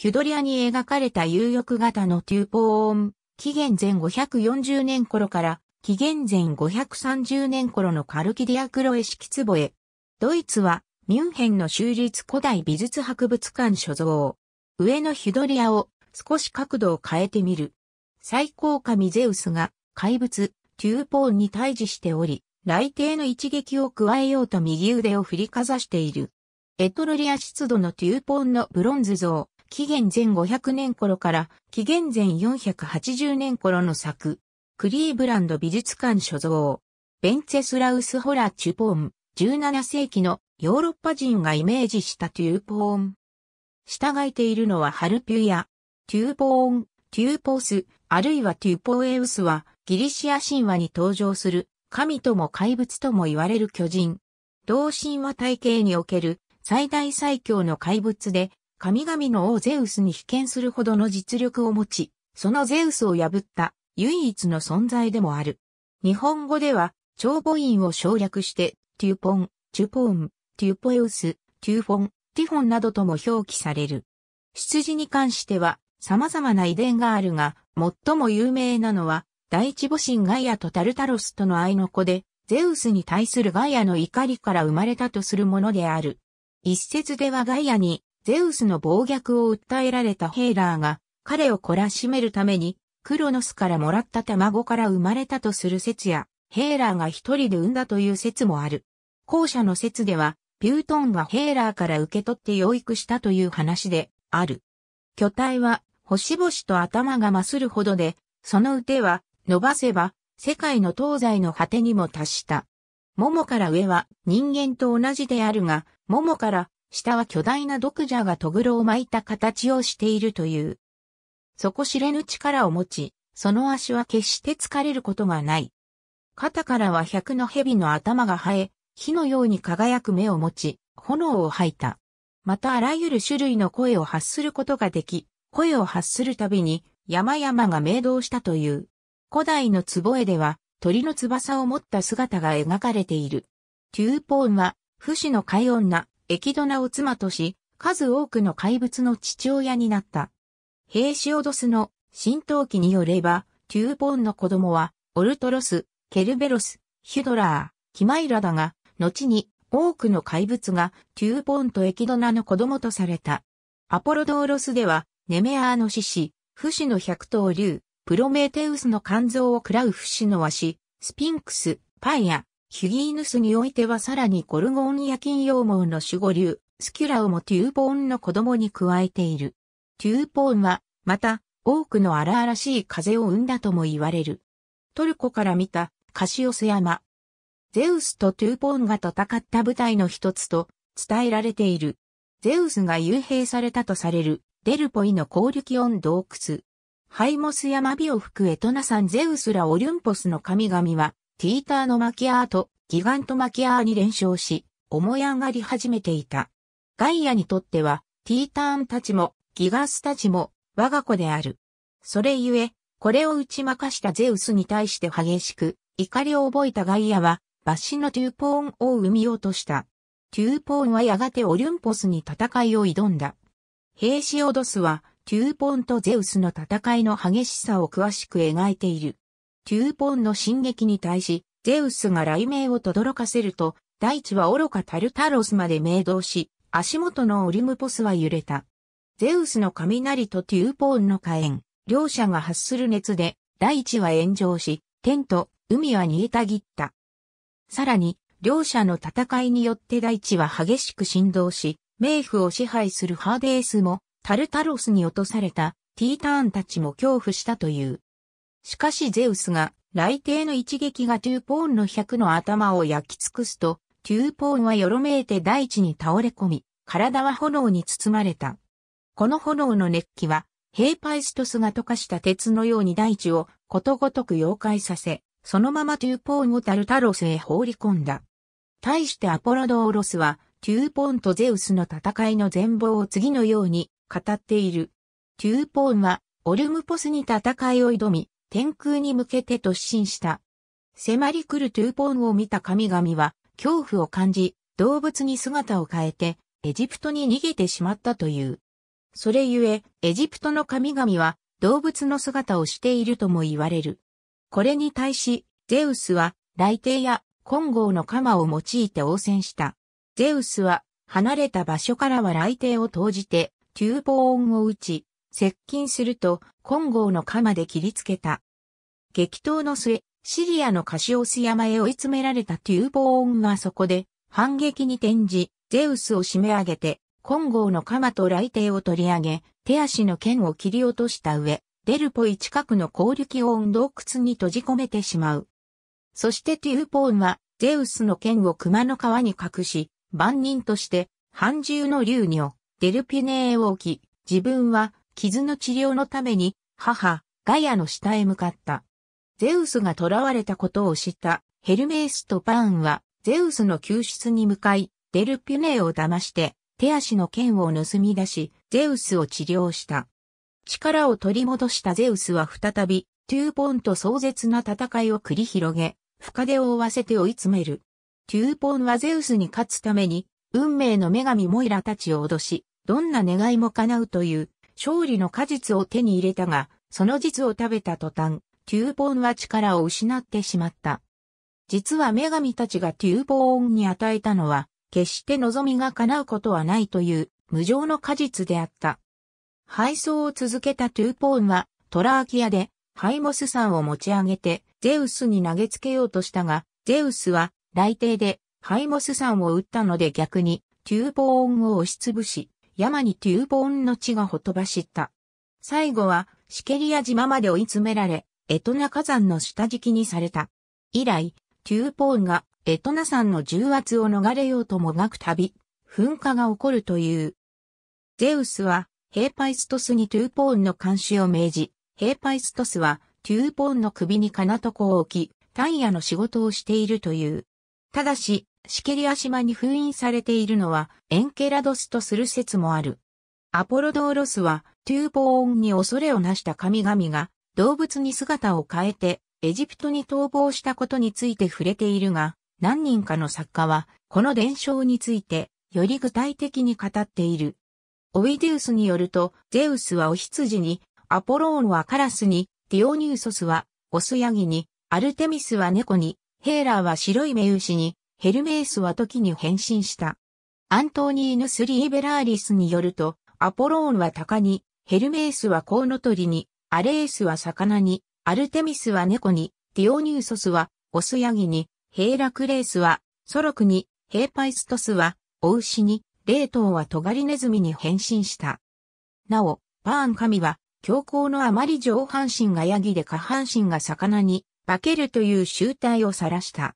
ヒュドリアに描かれた有力型のテューポーン、紀元前540年頃から紀元前530年頃のカルキディアクロエ式壺へ。ドイツはミュンヘンの州立古代美術博物館所蔵。上のヒュドリアを少し角度を変えてみる。最高神ゼウスが怪物、テューポーンに対峙しており、雷帝の一撃を加えようと右腕を振りかざしている。エトロリア湿度のテューポーンのブロンズ像。紀元前500年頃から紀元前480年頃の作、クリーブランド美術館所蔵、ベンツェスラウス・ホラ・チュポーン、17世紀のヨーロッパ人がイメージしたテューポーン。従えているのはハルピュや、テューポーン、テューポース、あるいはテューポーエウスは、ギリシア神話に登場する、神とも怪物とも言われる巨人。同神話体系における最大最強の怪物で、神々の王ゼウスに被験するほどの実力を持ち、そのゼウスを破った唯一の存在でもある。日本語では、長母音を省略して、テューポン、チュポーン、テュポエウス、テューフォン、ティフォンなどとも表記される。出自に関しては、様々な遺伝があるが、最も有名なのは、第一母神ガイアとタルタロスとの愛の子で、ゼウスに対するガイアの怒りから生まれたとするものである。一説ではガイアにゼウスの暴虐を訴えられたヘイラーが、彼を懲らしめるために、クロノスからもらった卵から生まれたとする説や、ヘイラーが一人で産んだという説もある。後者の説では、ピュートンがヘイラーから受け取って養育したという話である。巨体は、星々と頭が増するほどで、その腕は、伸ばせば、世界の東西の果てにも達した。桃から上は人間と同じであるが、桃から下は巨大な毒蛇がトグロを巻いた形をしているという。底知れぬ力を持ち、その足は決して疲れることがない。肩からは百の蛇の頭が生え、火のように輝く目を持ち、炎を吐いた。またあらゆる種類の声を発することができ、声を発するたびに山々が明動したという。古代の壺絵では鳥の翼を持った姿が描かれている。テューポーンは、不死の海女、エキドナを妻とし、数多くの怪物の父親になった。ヘイシオドスの浸透記によれば、テューポンの子供は、オルトロス、ケルベロス、ヒュドラー、キマイラだが、後に多くの怪物がテューポンとエキドナの子供とされた。アポロドーロスでは、ネメアーの獅子、不死の百頭竜、プロメテウスの肝臓を喰らう不死の紙、スピンクス、パンア、ヒギーヌスにおいてはさらにゴルゴーンヨー羊毛の守護竜、スキュラをもテューポーンの子供に加えている。テューポーンは、また、多くの荒々しい風を生んだとも言われる。トルコから見た、カシオス山。ゼウスとトゥーポーンが戦った舞台の一つと伝えられている。ゼウスが幽閉されたとされる、デルポイの高力音洞窟。ハイモス山ビオ吹くエトナ山ゼウスらオリュンポスの神々は、ティーターのマキアーとギガントマキアーに連勝し、思い上がり始めていた。ガイアにとっては、ティーターンたちも、ギガスたちも、我が子である。それゆえ、これを打ち負かしたゼウスに対して激しく、怒りを覚えたガイアは、罰ッのトゥーポーンを生みようとした。トゥーポーンはやがてオリュンポスに戦いを挑んだ。ヘ士シオドスは、トゥーポーンとゼウスの戦いの激しさを詳しく描いている。テューポンの進撃に対し、ゼウスが雷鳴を轟かせると、大地は愚かタルタロスまで明動し、足元のオリムポスは揺れた。ゼウスの雷とテューポーンの火炎、両者が発する熱で、大地は炎上し、天と海は煮えたぎった。さらに、両者の戦いによって大地は激しく振動し、冥府を支配するハーデースも、タルタロスに落とされた、ティーターンたちも恐怖したという。しかしゼウスが、雷帝の一撃がトゥーポーンの100の頭を焼き尽くすと、トゥーポーンはよろめいて大地に倒れ込み、体は炎に包まれた。この炎の熱気は、ヘーパイストスが溶かした鉄のように大地をことごとく溶解させ、そのままトゥーポーンをタルタロスへ放り込んだ。対してアポロドーロスは、トゥーポーンとゼウスの戦いの全貌を次のように語っている。トゥーポーンは、オルムポスに戦いを挑み、天空に向けて突進した。迫り来るトゥーポンを見た神々は、恐怖を感じ、動物に姿を変えて、エジプトに逃げてしまったという。それゆえ、エジプトの神々は、動物の姿をしているとも言われる。これに対し、ゼウスは、雷帝や金剛の鎌を用いて応戦した。ゼウスは、離れた場所からは雷帝を投じて、トゥーポーンを打ち、接近すると、金剛の鎌で切りつけた。激闘の末、シリアのカシオス山へ追い詰められたテューボーンがそこで、反撃に転じ、ゼウスを締め上げて、金剛の鎌と雷帝を取り上げ、手足の剣を切り落とした上、デルポイ近くの攻撃を洞窟に閉じ込めてしまう。そしてテューポーンは、ゼウスの剣を熊の皮に隠し、万人として、半獣の竜女、デルピネーを置き、自分は傷の治療のために、母、ガイアの下へ向かった。ゼウスが囚われたことを知ったヘルメースとパーンは、ゼウスの救出に向かい、デルピュネを騙して、手足の剣を盗み出し、ゼウスを治療した。力を取り戻したゼウスは再び、トゥーポンと壮絶な戦いを繰り広げ、深手を負わせて追い詰める。トゥーポンはゼウスに勝つために、運命の女神モイラたちを脅し、どんな願いも叶うという勝利の果実を手に入れたが、その実を食べた途端、テューポーンは力を失ってしまった。実は女神たちがテューポーンに与えたのは、決して望みが叶うことはないという無常の果実であった。配送を続けたトゥーポーンはトラーキアでハイモス山を持ち上げてゼウスに投げつけようとしたが、ゼウスは雷帝でハイモス山を撃ったので逆にトゥーポーンを押しつぶし、山にテューボーンの地がほとばしった。最後は、シケリア島まで追い詰められ、エトナ火山の下敷きにされた。以来、テューポーンがエトナ山の重圧を逃れようともがくたび、噴火が起こるという。ゼウスは、ヘーパイストスにトゥーポーンの監視を命じ、ヘーパイストスは、テューポーンの首に金床を置き、タイヤの仕事をしているという。ただし、シケリア島に封印されているのはエンケラドスとする説もある。アポロドーロスはトゥーポーンに恐れをなした神々が動物に姿を変えてエジプトに逃亡したことについて触れているが、何人かの作家はこの伝承についてより具体的に語っている。オイデウスによると、ゼウスはお羊に、アポローンはカラスに、ディオニウソスはオスヤギに、アルテミスは猫に、ヘーラーは白い目牛に、ヘルメースは時に変身した。アントニーヌス・リーベラーリスによると、アポローンは鷹に、ヘルメースはコウノトリに、アレースは魚に、アルテミスは猫に、ティオニューソスは、オスヤギに、ヘーラクレースは、ソロクに、ヘーパイストスは、お牛に、レートウはトガリネズミに変身した。なお、パーン神は、強行のあまり上半身がヤギで下半身が魚に、化けるという醜態を晒した。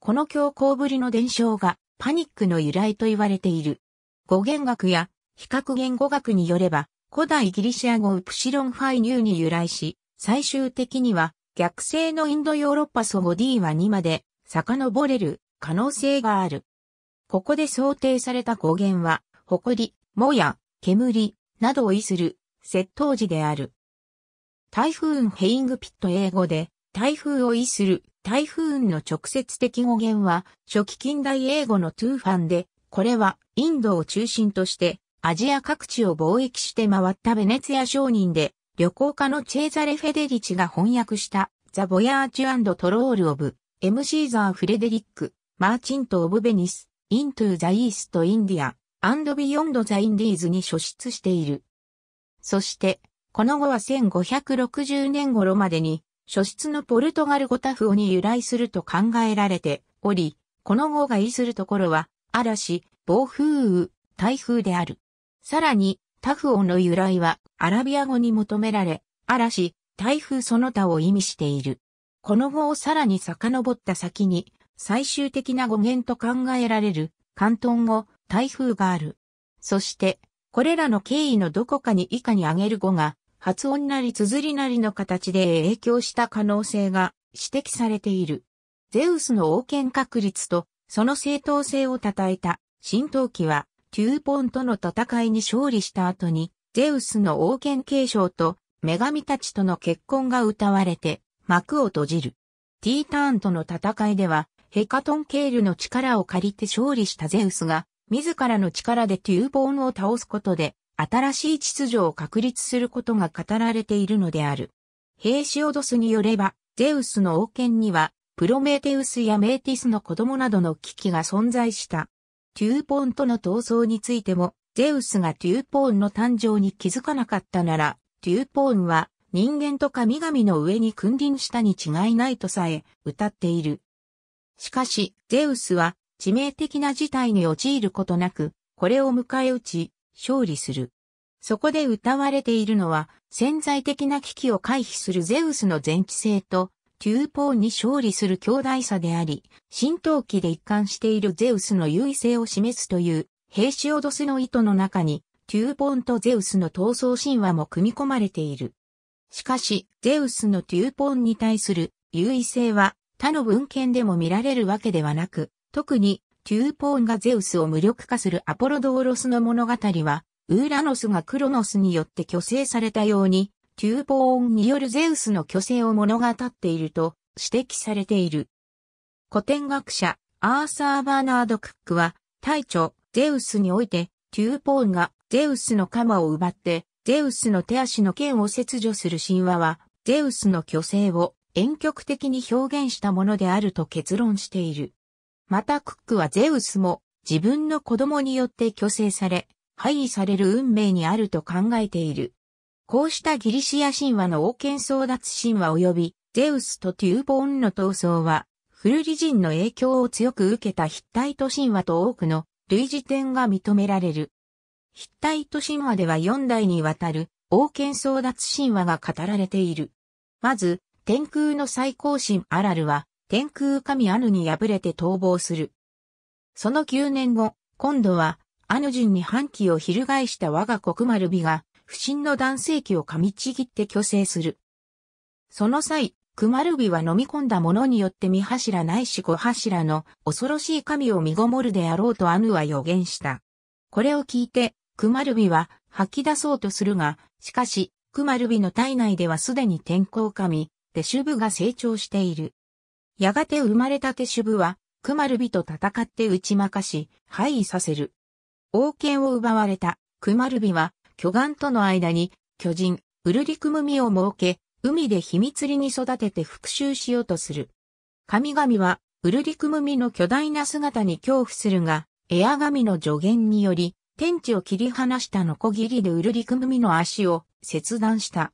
この強行ぶりの伝承がパニックの由来と言われている。語源学や比較言語学によれば、古代ギリシア語ウプシロンファイニューに由来し、最終的には逆性のインドヨーロッパ祖語 D は2まで遡れる可能性がある。ここで想定された語源は、埃、もや、煙、などを意する、窃盗時である。台風ヘイングピット英語で、台風を意する台風の直接的語源は初期近代英語のトゥーファンで、これはインドを中心としてアジア各地を貿易して回ったベネツィア商人で旅行家のチェーザレ・フェデリチが翻訳したザ・ボヤーチュトロール・オブ、エム・シーザー・フレデリック、マーチント・オブ・ベニス、イントゥ・ザ・イースト・インディア、アンド・ビヨンド・ザ・インディーズに書出している。そして、この後は1560年頃までに初出のポルトガル語タフオに由来すると考えられており、この語が意するところは、嵐、暴風雨、台風である。さらに、タフオの由来は、アラビア語に求められ、嵐、台風その他を意味している。この語をさらに遡った先に、最終的な語源と考えられる、関東語、台風がある。そして、これらの経緯のどこかに以下に挙げる語が発音なり綴りなりの形で影響した可能性が指摘されている。ゼウスの王権確立とその正当性を称えた新陶器はテューポンとの戦いに勝利した後にゼウスの王権継承と女神たちとの結婚が歌われて幕を閉じる。ティーターンとの戦いではヘカトンケールの力を借りて勝利したゼウスが自らの力でテューポンを倒すことで新しい秩序を確立することが語られているのである。ヘイシオドスによれば、ゼウスの王権には、プロメテウスやメーティスの子供などの危機が存在した。テューポーンとの闘争についても、ゼウスがテューポーンの誕生に気づかなかったなら、テューポーンは人間と神々の上に君臨したに違いないとさえ歌っている。しかし、ゼウスは致命的な事態に陥ることなく、これを迎え撃ち、勝利する。そこで歌われているのは、潜在的な危機を回避するゼウスの前期性と、テューポーに勝利する強大さであり、浸透期で一貫しているゼウスの優位性を示すという、兵士脅オドスの意図の中に、テューポンとゼウスの闘争神話も組み込まれている。しかし、ゼウスのテューポンに対する優位性は他の文献でも見られるわけではなく、特にテューポーンがゼウスを無力化するアポロドーロスの物語は、ウーラノスがクロノスによって虚勢されたように、テューポーンによるゼウスの虚勢を物語っていると指摘されている。古典学者、アーサー・バーナード・クックは、大著、ゼウスにおいて、テューポーンがゼウスの鎌を奪って、ゼウスの手足の剣を切除する神話は、ゼウスの虚勢を遠曲的に表現したものであると結論している。またクックはゼウスも自分の子供によって虚勢され、廃位される運命にあると考えている。こうしたギリシア神話の王権争奪神話及びゼウスとテューボーンの闘争は、古リ人の影響を強く受けたヒッタイト神話と多くの類似点が認められる。ヒッタイト神話では4代にわたる王権争奪神話が語られている。まず、天空の最高神アラルは、天空神アヌに敗れて逃亡する。その9年後、今度は、アヌ人に反旗を翻した我が国丸美が、不審の男性器を噛みちぎって虚勢する。その際、クマルビは飲み込んだものによって三柱ないし五柱の恐ろしい神を見ごもるであろうとアヌは予言した。これを聞いて、クマルビは吐き出そうとするが、しかし、クマルビの体内ではすでに天候神、デシュブが成長している。やがて生まれた手主部は、クマルビと戦って打ち負かし、敗位させる。王権を奪われた、クマルビは、巨岩との間に、巨人、ウルリクムミを設け、海で秘密裏に育てて復讐しようとする。神々は、ウルリクムミの巨大な姿に恐怖するが、エア神の助言により、天地を切り離したノコギリでウルリクムミの足を切断した。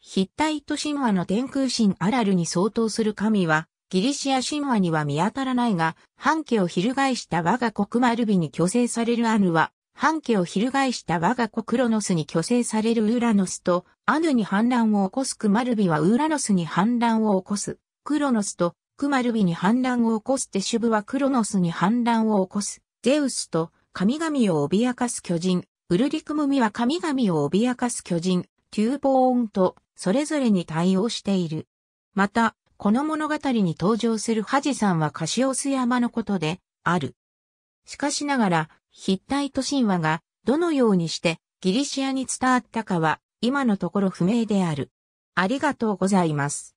ヒッタイト神話の天空神アラルに相当する神は、ギリシア神話には見当たらないが、半家を翻した我が国マルビに虚勢されるアヌは、半家を翻した我が国ロノスに虚勢されるウーラノスと、アヌに反乱を起こすクマルビはウーラノスに反乱を起こす、クロノスと、クマルビに反乱を起こすテシュブはクロノスに反乱を起こす、ゼウスと、神々を脅かす巨人、ウルリクムミは神々を脅かす巨人、テューボーンと、それぞれに対応している。また、この物語に登場するハジさんはカシオス山のことで、ある。しかしながら、ヒッタイト神話が、どのようにしてギリシアに伝わったかは、今のところ不明である。ありがとうございます。